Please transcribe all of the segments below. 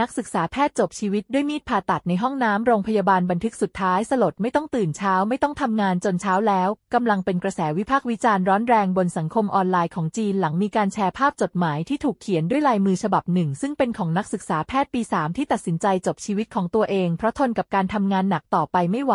นักศึกษาแพทย์จบชีวิตด้วยมีดผ่าตัดในห้องน้ำ โรงพยาบาลบันทึกสุดท้ายสลดไม่ต้องตื่นเช้าไม่ต้องทำงานจนเช้าแล้ว กำลังเป็นกระแสวิพากษ์วิจารณ์ร้อนแรงบนสังคมออนไลน์ของจีนหลังมีการแชร์ภาพจดหมายที่ถูกเขียนด้วยลายมือฉบับหนึ่ง ซึ่งเป็นของนักศึกษาแพทย์ปีสามที่ตัดสินใจจบชีวิตของตัวเอง เพราะทนกับการทำงานหนักต่อไปไม่ไหว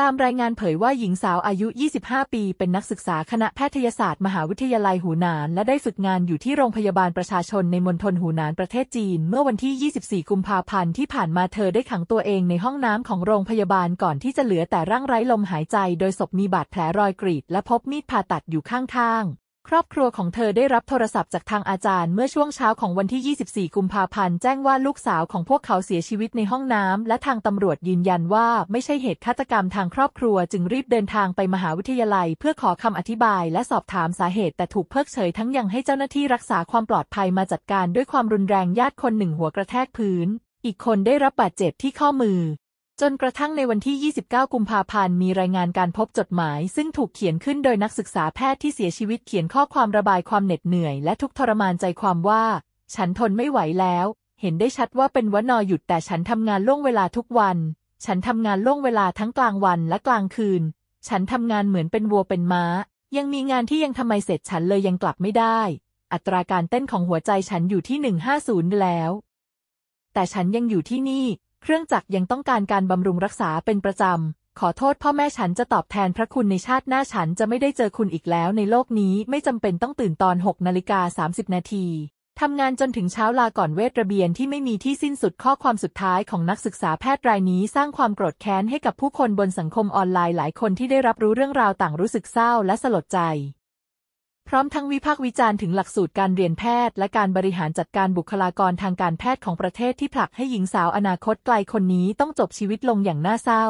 ตามรายงานเผยว่าหญิงสาวอายุ 25 ปี เป็นนักศึกษาคณะแพทยศาสตร์มหาวิทยาลัยหูหนาน และได้ฝึกงานอยู่ที่โรงพยาบาลประชาชนในมณฑลหูหนานประเทศจีน เมื่อวันที่ 24 กุมภาพันธ์ที่ผ่านมาเธอได้ขังตัวเองในห้องน้ำของโรงพยาบาลก่อนที่จะเหลือแต่ร่างไร้ลมหายใจ โดยศพมีบาดแผลรอยกรีดและพบมีดผ่าตัดอยู่ข้างๆครอบครัวของเธอได้รับโทรศัพท์จากทางอาจารย์เมื่อช่วงเช้าของวันที่ 24 กุมภาพันธ์แจ้งว่าลูกสาวของพวกเขาเสียชีวิตในห้องน้ำ และทางตำรวจยืนยันว่าไม่ใช่เหตุฆาตกรรมทางครอบครัวจึงรีบเดินทางไปมหาวิทยาลัยเพื่อขอคำอธิบายและสอบถามสาเหตุแต่ถูกเพิกเฉยทั้งยังให้เจ้าหน้าที่รักษาความปลอดภัยมาจัดการด้วยความรุนแรงญาติคนหนึ่งหัวกระแทกพื้น อีกคนได้รับบาดเจ็บที่ข้อมือจนกระทั่งในวันที่ 29 กุมภาพันธ์มีรายงานการพบจดหมาย ซึ่งถูกเขียนขึ้นโดยนักศึกษาแพทย์ที่เสียชีวิตเขียนข้อความระบายความเหน็ดเหนื่อย และทุกทรมานใจความว่า ฉันทนไม่ไหวแล้ว เห็นได้ชัดว่าเป็นวนอหยุด แต่ฉันทำงานล่วงเวลาทุกวัน ฉันทำงานล่วงเวลาทั้งกลางวันและกลางคืน ฉันทำงานเหมือนเป็นวัวเป็นม้า ยังมีงานที่ยังทำไมเสร็จฉันเลยยังกลับไม่ได้ อัตราการเต้นของหัวใจฉันอยู่ที่ 150 แล้ว แต่ฉันยังอยู่ที่นี่เครื่องจักรยังต้องการการบำรุงรักษาเป็นประจำ ขอโทษพ่อแม่ฉันจะตอบแทนพระคุณในชาติหน้าฉันจะไม่ได้เจอคุณอีกแล้วในโลกนี้ ไม่จำเป็นต้องตื่นตอน6นาฬิกา30 นาทีทำงานจนถึงเช้าลาก่อนเวทระเบียนที่ไม่มีที่สิ้นสุดข้อความสุดท้ายของนักศึกษาแพทย์รายนี้ สร้างความโกรธแค้นให้กับผู้คนบนสังคมออนไลน์หลายคนที่ได้รับรู้เรื่องราวต่างรู้สึกเศร้าและสลดใจพร้อมทั้งวิพากษ์วิจารณ์ถึงหลักสูตรการเรียนแพทย์และการบริหารจัดการบุคลากรทางการแพทย์ของประเทศที่ผลักให้หญิงสาวอนาคตไกลคนนี้ต้องจบชีวิตลงอย่างน่าเศร้า